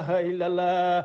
إله إلا الله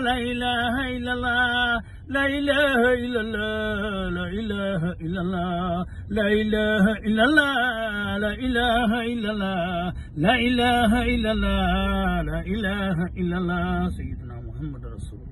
لا إله إلا الله لا إله إلا الله لا إله إلا الله لا إله إلا الله لا إله إلا الله لا إله إلا الله لا إله إلا الله سيدنا محمد رسول الله